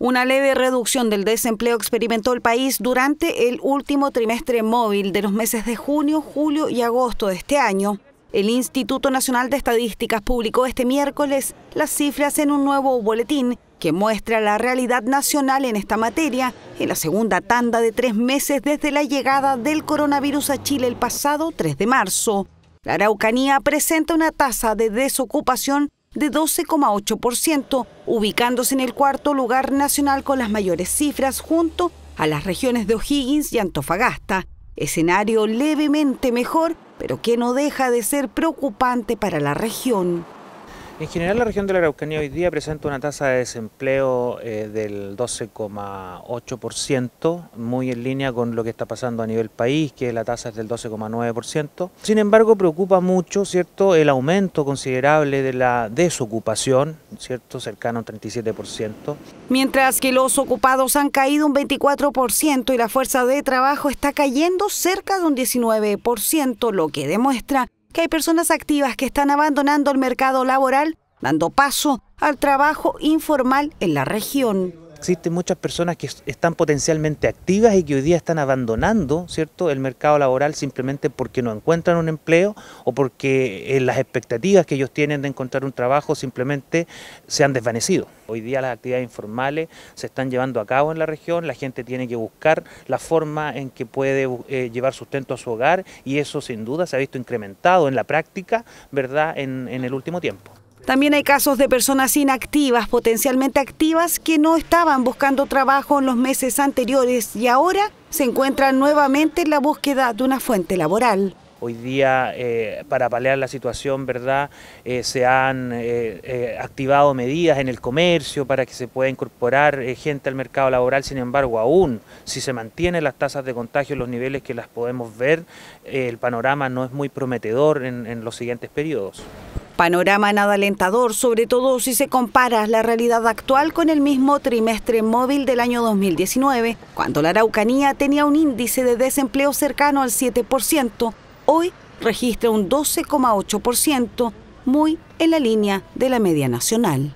Una leve reducción del desempleo experimentó el país durante el último trimestre móvil de los meses de junio, julio y agosto de este año. El Instituto Nacional de Estadísticas publicó este miércoles las cifras en un nuevo boletín que muestra la realidad nacional en esta materia en la segunda tanda de tres meses desde la llegada del coronavirus a Chile el pasado 3 de marzo. La Araucanía presenta una tasa de desocupación de 12,8%, ubicándose en el cuarto lugar nacional con las mayores cifras junto a las regiones de O'Higgins y Antofagasta. Escenario levemente mejor, pero que no deja de ser preocupante para la región. En general la región de la Araucanía hoy día presenta una tasa de desempleo eh, del 12,8%, muy en línea con lo que está pasando a nivel país, que la tasa es del 12,9%. Sin embargo, preocupa mucho cierto, el aumento considerable de la desocupación, cierto, cercano a un 37%. Mientras que los ocupados han caído un 24% y la fuerza de trabajo está cayendo cerca de un 19%, lo que demuestra hay personas activas que están abandonando el mercado laboral, dando paso al trabajo informal en la región existen muchas personas que están potencialmente activas y que hoy día están abandonando cierto el mercado laboral simplemente porque no encuentran un empleo o porque eh, las expectativas que ellos tienen de encontrar un trabajo simplemente se han desvanecido. Hoy día las actividades informales se están llevando a cabo en la región, la gente tiene que buscar la forma en que puede eh, llevar sustento a su hogar y eso sin duda se ha visto incrementado en la práctica, ¿verdad?, en el último tiempo. También hay casos de personas inactivas, potencialmente activas, que no estaban buscando trabajo en los meses anteriores y ahora se encuentran nuevamente en la búsqueda de una fuente laboral. Hoy día, eh, para paliar la situación, ¿verdad? Eh, se han eh, activado medidas en el comercio para que se pueda incorporar gente al mercado laboral. Sin embargo, aún si se mantienen las tasas de contagio en los niveles que las podemos ver, el panorama no es muy prometedor en los siguientes periodos. Panorama nada alentador, sobre todo si se compara la realidad actual con el mismo trimestre móvil del año 2019, cuando la Araucanía tenía un índice de desempleo cercano al 7%, hoy registra un 12,8%, muy en la línea de la media nacional.